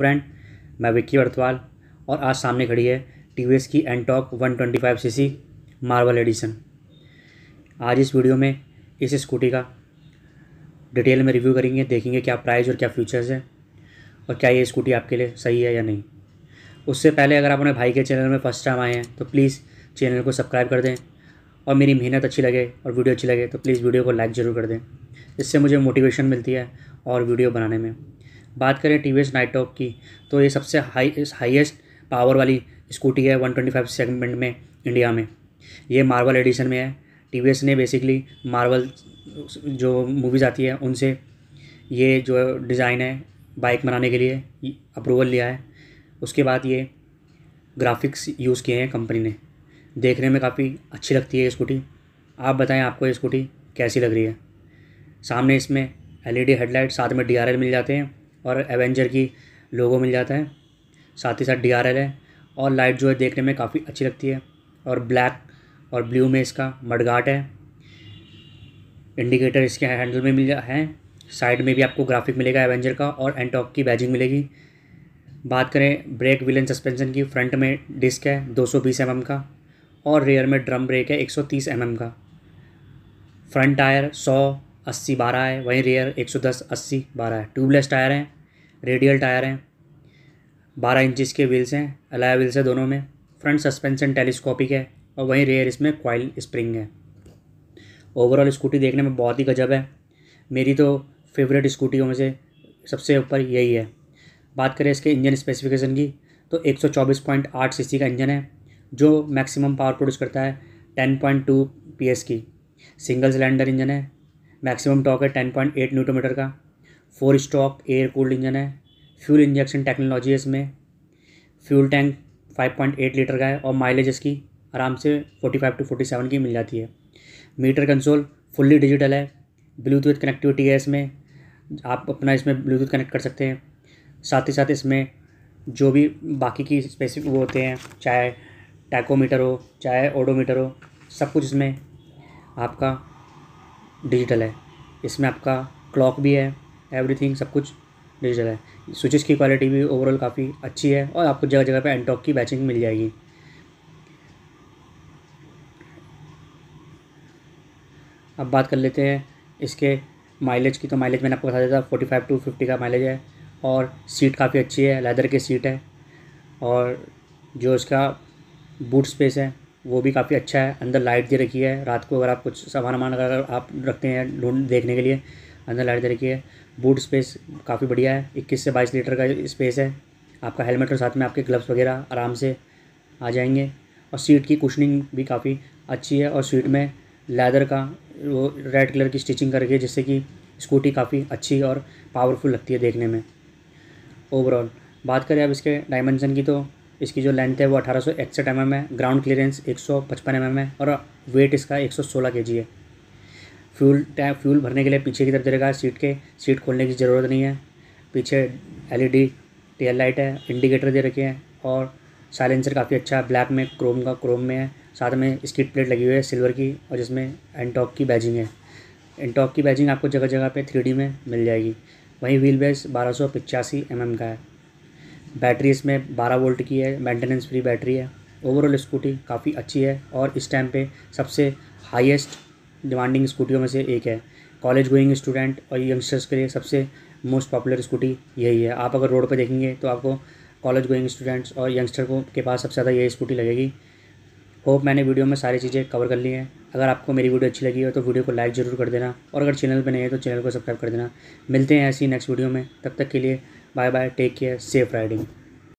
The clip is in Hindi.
फ्रेंड मैं विक्की वर्तवाल और आज सामने खड़ी है टी वी एस की NTorq one twenty five C C Marvel edition आज इस वीडियो में इस स्कूटी का डिटेल में रिव्यू करेंगे देखेंगे क्या प्राइस और क्या फीचर्स हैं और क्या ये स्कूटी आपके लिए सही है या नहीं उससे पहले अगर आप अपने भाई के चैनल में फर्स्ट टाइम आए हैं तो प्लीज़ चैनल को सब्सक्राइब कर दें और मेरी मेहनत अच्छी लगे और वीडियो अच्छी लगे तो प्लीज़ वीडियो को लाइक ज़रूर कर दें इससे मुझे मोटिवेशन मिलती है और वीडियो बनाने में बात करें टी वी एस नाइट टॉप की तो ये सबसे हाई हाईएस्ट पावर वाली स्कूटी है वन ट्वेंटी फाइव सेगमेंट में इंडिया में ये मार्वल एडिशन में है टी वी एस ने बेसिकली मार्वल जो मूवीज़ आती है उनसे ये जो डिज़ाइन है बाइक बनाने के लिए अप्रूवल लिया है उसके बाद ये ग्राफिक्स यूज़ किए हैं कंपनी ने देखने में काफ़ी अच्छी लगती है स्कूटी आप बताएं आपको ये स्कूटी कैसी लग रही है सामने इसमें एलईडी हेडलाइट e साथ में डीआरएल मिल जाते हैं और एवेंजर की लोगो मिल जाता है साथ ही साथ डी है और लाइट जो है देखने में काफ़ी अच्छी लगती है और ब्लैक और ब्लू में इसका मडगाट है इंडिकेटर इसके हैंडल में मिल है साइड में भी आपको ग्राफिक मिलेगा एवेंजर का और एंटॉक की बैजिंग मिलेगी बात करें ब्रेक विलन सस्पेंशन की फ्रंट में डिस्क है 220 एम mm का और रेयर में ड्रम ब्रेक है 130 एम mm का फ्रंट टायर 100 अस्सी बारह है वहीं रेयर एक सौ दस अस्सी बारह है ट्यूबलेस टायर हैं रेडियल टायर हैं बारह इंचज़ के व्हील्स हैं अलाया व्हील्स है दोनों में फ्रंट सस्पेंशन टेलीस्कोपिक है और वहीं रेयर इसमें क्वाइल स्प्रिंग है ओवरऑल स्कूटी देखने में बहुत ही गजब है मेरी तो फेवरेट स्कूटियों में से सबसे ऊपर यही है बात करें इसके इंजन स्पेसिफिकेशन की तो 124.8 सीसी का इंजन है जो मैक्सिमम पावर प्रोड्यूस करता है 10.2 पीएस की सिंगल सिलेंडर इंजन है मैक्सिमम टॉक है ten point eight newton metre metre का four stroke air cooled engine है फ्यूल इंजेक्शन टेक्नोलॉजी है इसमें fuel tank five point eight litre का है और माइलेज इसकी आराम से forty five to forty seven की मिल जाती है मीटर कंसोल फुल्ली डिजिटल है ब्लूटूथ कनेक्टिविटी है इसमें आप अपना इसमें ब्लूटूथ कनेक्ट कर सकते हैं साथ ही साथ इसमें जो भी बाकी की स्पेसिफिक वो होते हैं चाहे टैकोमीटर हो चाहे ओडोमीटर हो सब कुछ इसमें आपका डिजिटल है इसमें आपका क्लॉक भी है एवरीथिंग सब कुछ डिजिटल है स्विचेस की क्वालिटी भी ओवरऑल काफ़ी अच्छी है और आपको जगह जगह पे एंटॉक की बैचिंग मिल जाएगी अब बात कर लेते हैं इसके माइलेज की तो माइलेज मैंने आपको बता दिया था फोर्टी फाइव टू फिफ्टी का माइलेज है और सीट काफ़ी अच्छी है लेदर की सीट है और जो इसका बूट स्पेस है वो भी काफ़ी अच्छा है अंदर लाइट दे रखी है रात को अगर आप कुछ सामान वामान अगर आप रखते हैं ढूंढ देखने के लिए अंदर लाइट दे रखी है बूट स्पेस काफ़ी बढ़िया है इक्कीस से बाईस लीटर का स्पेस है आपका हेलमेट और साथ में आपके ग्लव्स वगैरह आराम से आ जाएंगे और सीट की कुशनिंग भी काफ़ी अच्छी है और सीट में लेदर का वो रेड कलर की स्टिचिंग करके जिससे कि स्कूटी काफ़ी अच्छी और पावरफुल लगती है देखने में ओवरऑल बात करें अब इसके डायमेंशन की तो इसकी जो लेंथ है वो अठारह सौ इकसठ एम mm एम है ग्राउंड क्लियरेंस एक सौ पचपन एम mm एम है और वेट इसका एक सौ सोलह के जी है फ्यूल टैप फ्यूल भरने के लिए पीछे की तरफ दे रखा है सीट के सीट खोलने की ज़रूरत नहीं है पीछे L E D tail light है इंडिकेटर दे रखे हैं और साइलेंसर काफ़ी अच्छा है ब्लैक में क्रोम का क्रोम में है साथ में स्कीट प्लेट लगी हुई है सिल्वर की और जिसमें एंटॉक की बैजिंग है एंटॉक की बैजिंग आपको जगह जगह पे थ्री में मिल जाएगी वहीं व्हील बेस बारह सौ पिचासी एम mm का है बैटरी इसमें 12 वोल्ट की है मेंटेनेंस फ्री बैटरी है ओवरऑल स्कूटी काफ़ी अच्छी है और इस टाइम पे सबसे हाईएस्ट डिमांडिंग स्कूटियों में से एक है कॉलेज गोइंग स्टूडेंट और यंगस्टर्स के लिए सबसे मोस्ट पॉपुलर स्कूटी यही है आप अगर रोड पर देखेंगे तो आपको कॉलेज गोइंग स्टूडेंट्स और यंगस्टर को के पास सबसे ज़्यादा यही स्कूटी लगेगी होप मैंने वीडियो में सारी चीज़ें कवर कर ली हैं अगर आपको मेरी वीडियो अच्छी लगी हो तो वीडियो को लाइक ज़रूर कर देना और अगर चैनल पर नहीं है तो चैनल को सब्सक्राइब कर देना मिलते हैं ऐसी नेक्स्ट वीडियो में तब तक के लिए bye bye take care safe riding